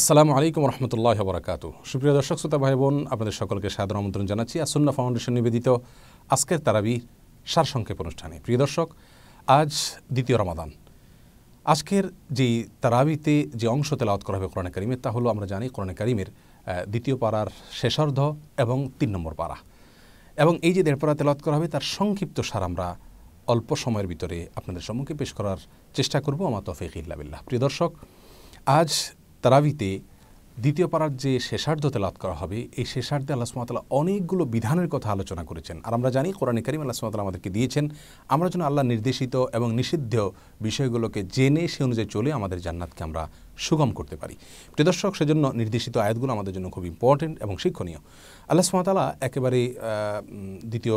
আসসালামু আলাইকুম রহমতুল্লাহ বরাকাতু সুপ্রিয় দর্শক শ্রোতা ভাই বোন আপনাদের সকলকে সাদর আমন্ত্রণ জানাচ্ছি আসন্না ফাউন্ডেশন নিবেদিত আজকের তারাবি সারসংক্ষেপ অনুষ্ঠানে প্রিয় দর্শক আজ দ্বিতীয় রমাদান আজকের যে তারাবিতে যে অংশ তেলাওয়াত করা হবে কোরআনে করিমের তা হলো আমরা জানি কোরআনে করিমের দ্বিতীয় পাড়ার শেষার্ধ এবং তিন নম্বর পাড়া এবং এই যে দেড় পাড়া করা হবে তার সংক্ষিপ্ত সার আমরা অল্প সময়ের ভিতরে আপনাদের সম্মুখে পেশ করার চেষ্টা করব আমার তফিক ইল্লাবিল্লাহ প্রিয় দর্শক আজ তারাবিতে দ্বিতীয় পাড়ার যে শেষার্ধ তেলাত করা হবে এই শেষার্ধে আল্লাহ সুমাতাল্লাহ অনেকগুলো বিধানের কথা আলোচনা করেছেন আর আমরা জানি কোরআন করিম আল্লাহ সুমাতাল আমাদেরকে দিয়েছেন আমরা যেন আল্লাহ নির্দেশিত এবং নিষিদ্ধ বিষয়গুলোকে জেনে সে অনুযায়ী চলে আমাদের জান্নাতকে আমরা সুগম করতে পারি প্রিয়দর্শক সেজন্য নির্দেশিত আয়াতগুলো আমাদের জন্য খুব ইম্পর্টেন্ট এবং শিক্ষণীয় আল্লাহ সুমাতালা একেবারে দ্বিতীয়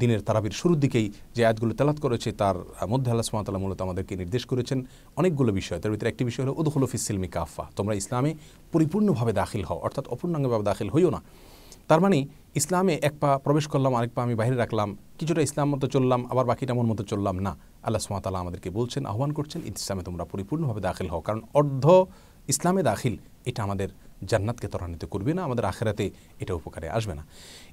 দিনের তারাবির শুরুর দিকেই যে আয়াতগুলো তেলাত করেছে তার মধ্যে আল্লাহ সুমাতালা মূলত আমাদেরকে নির্দেশ করেছেন অনেকগুলো বিষয় তার ভিতরে একটি বিষয় হলো উদুল ফিসিলমি কাফা তোমরা ইসলামে পরিপূর্ণভাবে দাখিল হও অর্থাৎ অপূর্ণাঙ্গভাবে দাখিল হইও না তার মানে ইসলামে এক পা প্রবেশ করলাম আরেক পা আমি বাইরে রাখলাম কিছুটা ইসলাম মতো চললাম আবার বাকিটা মন মতো চললাম না আল্লাহ সুমাতালা আমাদেরকে বলছেন আহ্বান করছেন ইসলামে তোমরা পরিপূর্ণভাবে দাখিল হও কারণ অর্ধ ইসলামে দাখিল এটা আমাদের জান্নাতকে ত্বরান্বিত করবে না আমাদের আখেরাতে এটা উপকারে আসবে না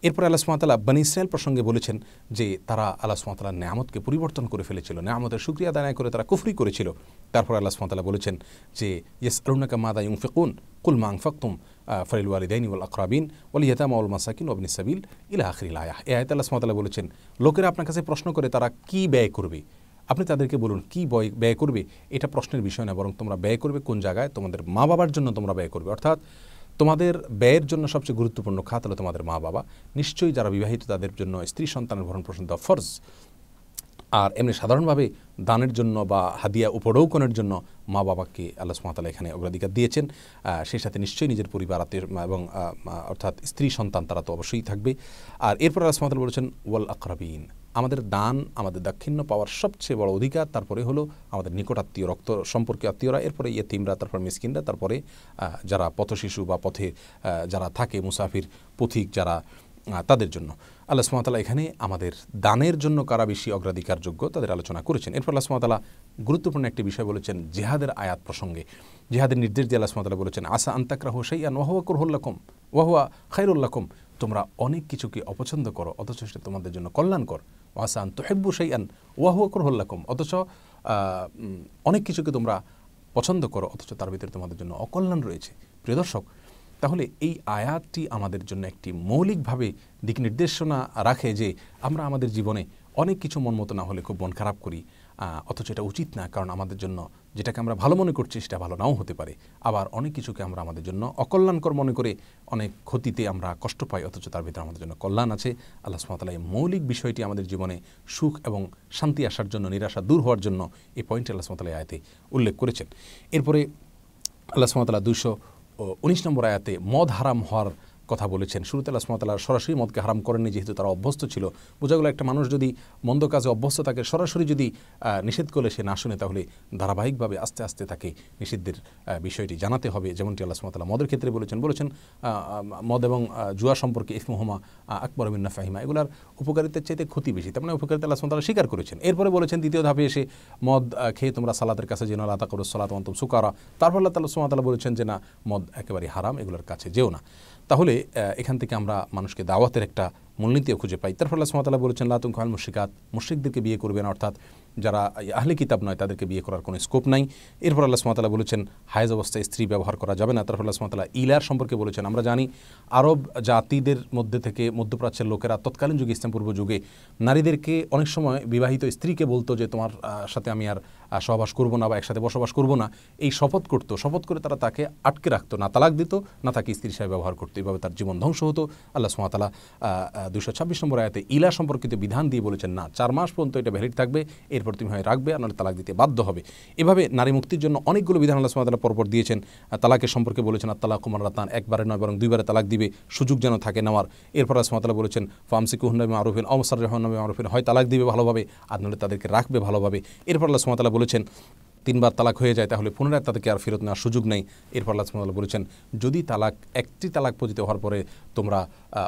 এরপর আল্লাহ সুমাতাল্লাহ বানী ইসরায়েল প্রসঙ্গে বলেছেন যে তারা আল্লাহ সুমাতাল্লাহ নেয়ামতকে পরিবর্তন করে ফেলেছিল নেয়ামতের সুক্রিয়া আদায় করে তারা কুফরি করেছিল তারপর আল্লাহ সুমাতাল্লাহ বলেছেন যে ইয়েস আরুনাকা মাদা ইউফিকুন কুল মাংফাকুম ফরিলওয়ালিদাইন ওয়াল আকরাবিন ওয়াল ইয়াতামা ওয়াল মাসাকিন ওয়াবিন সাবিল ইলা আখরিল আয়াহ এ আয়ত আল্লাহ সুমতাল্লাহ বলেছেন লোকেরা আপনার কাছে প্রশ্ন করে তারা কি ব্যয় করবে আপনি তাদেরকে বলুন কি ব্যয় করবে এটা প্রশ্নের বিষয় না বরং তোমরা ব্যয় করবে কোন জায়গায় তোমাদের মা বাবার জন্য তোমরা ব্যয় করবে অর্থাৎ তোমাদের ব্যয়ের জন্য সবচেয়ে গুরুত্বপূর্ণ খাত হলো তোমাদের মা বাবা নিশ্চয়ই যারা বিবাহিত তাদের জন্য স্ত্রী সন্তানের ভরণ পোষণ দ ফর্জ আর এমনি সাধারণভাবে দানের জন্য বা হাদিয়া উপরৌকনের জন্য মা বাবাকে আল্লাহ সুমাতালা এখানে অগ্রাধিকার দিয়েছেন সেই সাথে নিশ্চয়ই নিজের পরিবার আত্মীয় এবং অর্থাৎ স্ত্রী সন্তান তারা তো অবশ্যই থাকবে আর এরপর আল্লাহ সুমাতাল বলেছেন ওয়াল আকরাবিন আমাদের দান আমাদের দাক্ষিণ্য পাওয়ার সবচেয়ে বড় অধিকার তারপরে হলো আমাদের নিকট আত্মীয় রক্ত সম্পর্কে আত্মীয়রা এরপরে ইয়ে তিমরা তারপর মিসকিনরা তারপরে যারা পথশিশু বা পথে যারা থাকে মুসাফির পথিক যারা তাদের জন্য আল্লাহ সুমাতালা এখানে আমাদের দানের জন্য কারা বেশি অগ্রাধিকার যোগ্য তাদের আলোচনা করেছেন এরপর আল্লাহ সুমাতালা গুরুত্বপূর্ণ একটি বিষয় বলেছেন জেহাদের আয়াত প্রসঙ্গে জেহাদের নির্দেশ দিয়ে আল্লাহ সুমাতালা বলেছেন আসা আন্তাকরা সেই আন ওয়াহুয়া করহুল্লাকম ওয়াহুয়া খাইরুল্লাকম তোমরা অনেক কিছুকে অপছন্দ করো অথচ সেটা তোমাদের জন্য কল্যাণকর ওয়াসা আন তোহেব্বু সেই আন ওয়াহুয়া করহুল্লাকম অথচ অনেক কিছুকে তোমরা পছন্দ করো অথচ তার ভিতরে তোমাদের জন্য অকল্যাণ রয়েছে প্রিয় দর্শক তাহলে এই আয়াতটি আমাদের জন্য একটি মৌলিকভাবে দিক নির্দেশনা রাখে যে আমরা আমাদের জীবনে অনেক কিছু মন মতো না হলে খুব মন খারাপ করি অথচ এটা উচিত না কারণ আমাদের জন্য যেটাকে আমরা ভালো মনে করছি সেটা ভালো নাও হতে পারে আবার অনেক কিছুকে আমরা আমাদের জন্য অকল্যাণকর মনে করে অনেক ক্ষতিতে আমরা কষ্ট পাই অথচ তার ভিতরে আমাদের জন্য কল্যাণ আছে আল্লাহ সুমতালা এই মৌলিক বিষয়টি আমাদের জীবনে সুখ এবং শান্তি আসার জন্য নিরাশা দূর হওয়ার জন্য এই পয়েন্টটি আল্লাহ সুমতালা আয়তে উল্লেখ করেছেন এরপরে আল্লাহ সুমতলা দুশো উনিশ নম্বর আয়াতে মদ হারাম হওয়ার কথা বলেছেন শুরুতে আল্লাহ সুমতাল্লাহ সরাসরি মদকে হারাম করেননি যেহেতু তারা অভ্যস্ত ছিল বোঝা গেল একটা মানুষ যদি মন্দ কাজে অভ্যস্ত থাকে সরাসরি যদি নিষেধ করলে সে না শুনে তাহলে ধারাবাহিকভাবে আস্তে আস্তে তাকে নিষিদ্ধের বিষয়টি জানাতে হবে যেমনটি আল্লাহ সুমতাল্লাহ মদের ক্ষেত্রে বলেছেন বলেছেন মদ এবং জুয়া সম্পর্কে ইফ ইসমহমা আকবর মিন্না ফাহিমা এগুলার উপকারিতার চাইতে ক্ষতি বেশি তার মানে উপকারিতা আল্লাহ সুমতাল্লাহ স্বীকার করেছেন এরপরে বলেছেন দ্বিতীয় ধাপে এসে মদ খেয়ে তোমরা সালাতের কাছে যেন আল্লাহ তাকর সালাত অন্তম সুকারা তারপর আল্লাহ তাল্লাহ সুমাতাল্লাহ বলেছেন যে না মদ একেবারে হারাম এগুলোর কাছে যেও না তাহলে এখান থেকে আমরা মানুষকে দাওয়াতের একটা মূলনীতিও খুঁজে পাই তারপর আল্লাহ সুমাতালা বলেছেন লাতুম খাল মুশিকাত মুশিকদেরকে বিয়ে করবেন অর্থাৎ যারা আহলে কিতাব নয় তাদেরকে বিয়ে করার কোনো স্কোপ নাই এরপর আল্লাহ সুমাতালা বলেছেন হায়জ অবস্থায় স্ত্রী ব্যবহার করা যাবে না তারপর আল্লাহ সুমাতালা ইলার সম্পর্কে বলেছেন আমরা জানি আরব জাতিদের মধ্যে থেকে মধ্যপ্রাচ্যের লোকেরা তৎকালীন যুগে ইসলাম পূর্ব যুগে নারীদেরকে অনেক সময় বিবাহিত স্ত্রীকে বলতো যে তোমার সাথে আমি আর সহবাস করব না বা একসাথে বসবাস করব না এই শপথ করতো শপথ করে তারা তাকে আটকে রাখতো না তালাক দিত না তাকে স্ত্রী হিসাবে ব্যবহার করতো এভাবে তার জীবন ধ্বংস হতো আল্লাহ সুমাতালা দুশো ছাব্বিশ নম্বর আয়তে ইলা সম্পর্কিত বিধান দিয়ে বলেছেন না চার মাস পর্যন্ত এটা ভ্যালিড থাকবে এরপর তুমি হয় রাখবে আর তালাক দিতে বাধ্য হবে এভাবে নারী মুক্তির জন্য অনেকগুলো বিধান আল্লাহ সুমাতালা পরপর দিয়েছেন তালাকের সম্পর্কে বলেছেন আর তালাক কুমার রাতান একবারে নয় বরং দুইবারে তালাক দিবে সুযোগ যেন থাকে নেওয়ার এরপর আল্লাহ সুমাতালা বলেছেন ফামসিকু হুন্নামে আরফিন অমসার রহমান আরফিন হয় তালাক দিবে ভালোভাবে আর নাহলে তাদেরকে রাখবে ভালোভাবে এরপর আল্লাহ সুমাতালা বলেছেন তিনবার তালাক হয়ে যায় তাহলে পুনরায় তাদেরকে আর ফেরত নেওয়ার সুযোগ নেই এরপর আল্লাহ সুমতাল বলেছেন যদি তালাক একটি তালাক পজিত হওয়ার পরে তোমরা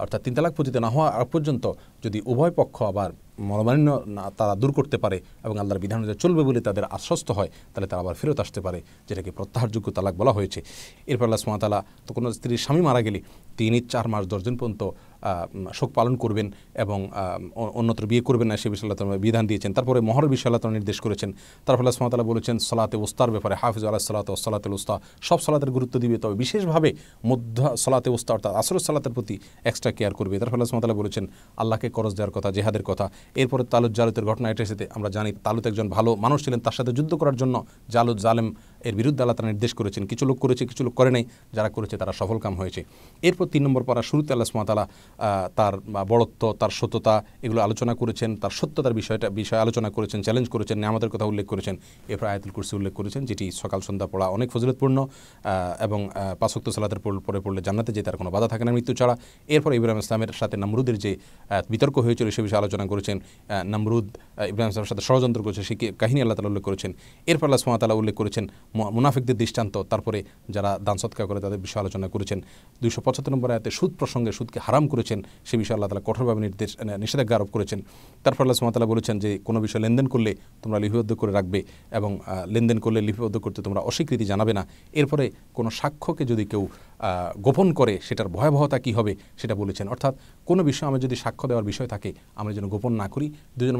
অর্থাৎ তিন তালাক পজিত না হওয়া পর্যন্ত যদি উভয় পক্ষ আবার মনোমান্য তারা দূর করতে পারে এবং আল্লাহর বিধান চলবে বলে তাদের আশ্বস্ত হয় তাহলে তারা আবার ফেরত আসতে পারে যেটাকে প্রত্যাহারযোগ্য তালাক বলা হয়েছে এরপর আল্লাহ সুমাতালা তো কোনো স্ত্রীর স্বামী মারা গেলে তিনি চার মাস দশ দিন পর্যন্ত শোক পালন করবেন এবং অন্যত্র বিয়ে করবেন না সে বিষয় আল্লাহ বিধান দিয়েছেন তারপরে মহর বিষয় আল্লাহ নির্দেশ করেছেন তারপর আল্লাহ সালাতালা বলেছেন সলাতে ওস্তার ব্যাপারে হাফিজ আল্লাহ সালাত সালাতুল উস্তা সব সালাতের গুরুত্ব দিবে তবে বিশেষভাবে মধ্য সলাতে উস্তা অর্থাৎ আসর সালাতের প্রতি এক্সট্রা কেয়ার করবে তারপর আল্লাহ সালাতালা বলেছেন আল্লাহকে করজ দেওয়ার কথা জেহাদের কথা এরপরে তালুদ জালুতের ঘটনা এটা এসেতে আমরা জানি তালুত একজন ভালো মানুষ ছিলেন তার সাথে যুদ্ধ করার জন্য জালুদ জালেম এর বিরুদ্ধে আল্লাহ তারা নির্দেশ করেছেন কিছু লোক করেছে কিছু লোক করে নাই যারা করেছে তারা সফল কাম হয়েছে এরপর তিন নম্বর পারা শুরুতে আল্লাহ সুমাতালা তার বড়ত্ব তার সত্যতা এগুলো আলোচনা করেছেন তার সত্যতার বিষয়টা বিষয় আলোচনা করেছেন চ্যালেঞ্জ করেছেন আমাদের কথা উল্লেখ করেছেন এরপর আয়াতুল কুরসি উল্লেখ করেছেন যেটি সকাল সন্ধ্যা পড়া অনেক ফজিলতপূর্ণ এবং পাশক্ত সালাতের পরে পড়লে জান্নাতে যে তার কোনো বাধা থাকে না মৃত্যু ছাড়া এরপর ইব্রাহিম ইসলামের সাথে নামরুদের যে বিতর্ক হয়েছিল সে বিষয়ে আলোচনা করেছেন নামরুদ ইব্রাহিম ইসলামের সাথে ষড়যন্ত্র করেছে সে কাহিনী আল্লাহ তালা উল্লেখ করেছেন এরপর আল্লাহ সুমাতালা উল্লেখ করেছেন মুনাফিকদের দৃষ্টান্ত তারপরে যারা দান সৎকার করে তাদের বিষয়ে আলোচনা করেছেন দুইশো পঁচাত্তর নম্বর আয়াতে সুদ প্রসঙ্গে সুদকে হারাম করেছেন করেছেন সে বিষয়ে আল্লাহ তালা কঠোরভাবে নির্দেশ নিষেধাজ্ঞা আরোপ করেছেন তারপর আল্লাহ সুমাতালা বলেছেন যে কোনো বিষয় লেনদেন করলে তোমরা লিপিবদ্ধ করে রাখবে এবং লেনদেন করলে লিপিবদ্ধ করতে তোমরা অস্বীকৃতি জানাবে না এরপরে কোনো সাক্ষ্যকে যদি কেউ গোপন করে সেটার ভয়াবহতা কি হবে সেটা বলেছেন অর্থাৎ কোনো বিষয় আমার যদি সাক্ষ্য দেওয়ার বিষয় থাকে আমরা যেন গোপন না করি দুজন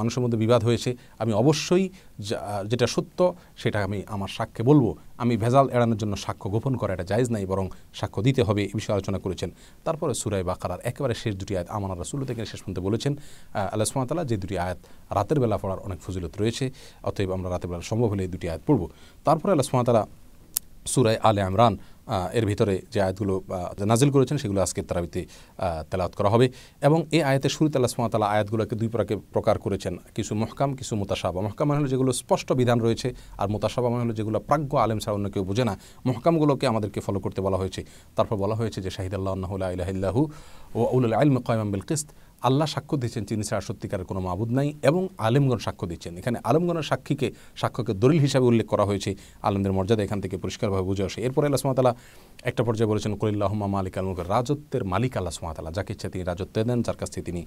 মানুষের মধ্যে বিবাদ হয়েছে আমি অবশ্যই যেটা সত্য সেটা আমি আমার সাক্ষ্যে বলবো আমি ভেজাল এড়ানোর জন্য সাক্ষ্য গোপন করা এটা জায়জ নাই বরং সাক্ষ্য দিতে হবে এই বিষয়ে আলোচনা করেছেন তারপরে সুরাই বাকারার একেবারে শেষ দুটি আয়াত আমানা রাসুল্লো থেকে শেষ পর্যন্ত বলেছেন আল্লাহ সুমাতালা যে দুটি আয়াত রাতের বেলা পড়ার অনেক ফজিলত রয়েছে অতএব আমরা রাতের বেলা সম্ভব হলে এই দুটি আয়াত পড়ব তারপরে আল্লাহ সুমাতালা সুরায় আলে আমরান এর ভিতরে যে আয়াতগুলো নাজিল করেছেন সেগুলো আজকে তারাবিতে তেলাওয়াত করা হবে এবং এই আয়াতের শুরু আল্লাহ সুমাতালা আয়াতগুলোকে দুই প্রাকে প্রকার করেছেন কিছু মহকাম কিছু মোতাসাবা মহকাম মানে হলো যেগুলো স্পষ্ট বিধান রয়েছে আর মোতাসাবা মানে হলো যেগুলো প্রাজ্ঞ আলেম ছাড়া অন্য কেউ বোঝে না মহকামগুলোকে আমাদেরকে ফলো করতে বলা হয়েছে তারপর বলা হয়েছে যে শাহিদ আল্লাহ আল্লাহ ইহু ও উল আলম কয়মাম বিল কিস্ত আল্লাহ সাক্ষ্য দিয়েছেন তিনি ছাড়া সত্যিকারের কোনো মাবুদ নাই এবং আলেমগণ সাক্ষ্য দিচ্ছেন এখানে আলেমগণের সাক্ষীকে সাক্ষ্যকে দলিল হিসাবে উল্লেখ করা হয়েছে আলমদের মর্যাদা এখান থেকে পরিষ্কারভাবে বুঝে আসে এরপরে আল্লাহ সুমাতালা একটা পর্যায়ে বলেছেন কলিল্লাহমা মালিক আলমুকের রাজত্বের মালিক আল্লাহ সুমাতালা যাকে ইচ্ছা তিনি রাজত্ব দেন যার কাছ থেকে তিনি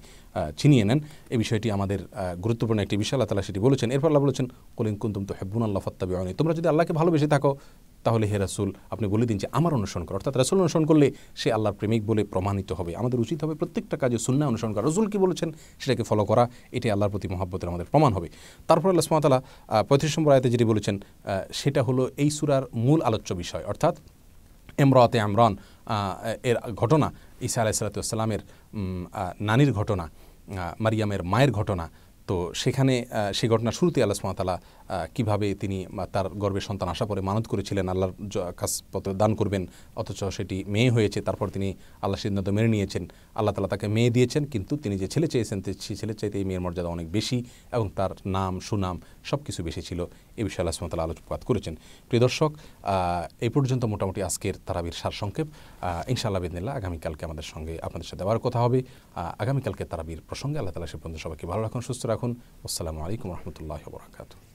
ছিনিয়ে নেন এই বিষয়টি আমাদের গুরুত্বপূর্ণ একটি বিষয় আল্লাহ তালা সেটি বলেছেন এরপর আল্লাহ বলেছেন কলিং কুন্তুম তো হেব্বুন আল্লাহ ফত্তাবি তোমরা যদি আল্লাহকে ভালোবেসে থাকো তাহলে হে রাসুল আপনি বলে দিন যে আমার অনুসরণ করো অর্থাৎ রাসুল অনুসরণ করলে সে আল্লাহর প্রেমিক বলে প্রমাণিত হবে আমাদের উচিত হবে প্রত্যেকটা কাজে সুন্না অনুসরণ করা রসুল কী বলেছেন সেটাকে ফলো করা এটি আল্লাহর প্রতি মহাব্বতের আমাদের প্রমাণ হবে তারপর আল্লাহ সুমাতালা পঁয়ত্রিশ নম্বর আয়তে যেটি বলেছেন সেটা হলো এই সুরার মূল আলোচ্য বিষয় অর্থাৎ এমরাতে আমরান এর ঘটনা ঈসা আলাহিসাল্লাতুসাল্লামের নানির ঘটনা মারিয়ামের মায়ের ঘটনা তো সেখানে সেই ঘটনা শুরুতে আল্লাহ সুমাতালা কিভাবে তিনি তার গর্বে সন্তান আসা পরে মানত করেছিলেন আল্লাহর কাজপত্র দান করবেন অথচ সেটি মেয়ে হয়েছে তারপর তিনি আল্লাহ সিদ্ধান্ত মেনে নিয়েছেন আল্লাহ তালা তাকে মেয়ে দিয়েছেন কিন্তু তিনি যে ছেলে চেয়েছেন সেই ছেলে চাইতে এই মেয়ের মর্যাদা অনেক বেশি এবং তার নাম সুনাম সব কিছু বেশি ছিল এ বিষয়ে আল্লাহ সুমতাল আলোচপাত করেছেন প্রিয় দর্শক এই পর্যন্ত মোটামুটি আজকের তারাবির সারসংক্ষেপ ইনশাআল্লাহ বেদিনিল্লা আগামীকালকে আমাদের সঙ্গে আপনাদের সাথে আবার কথা হবে আগামীকালকে তারাবির প্রসঙ্গে আল্লাহ তালা সে পর্যন্ত সবাইকে ভালো রাখুন সুস্থ রাখুন আসসালামু আলাইকুম রহমতুল্লাহ বরাকাতু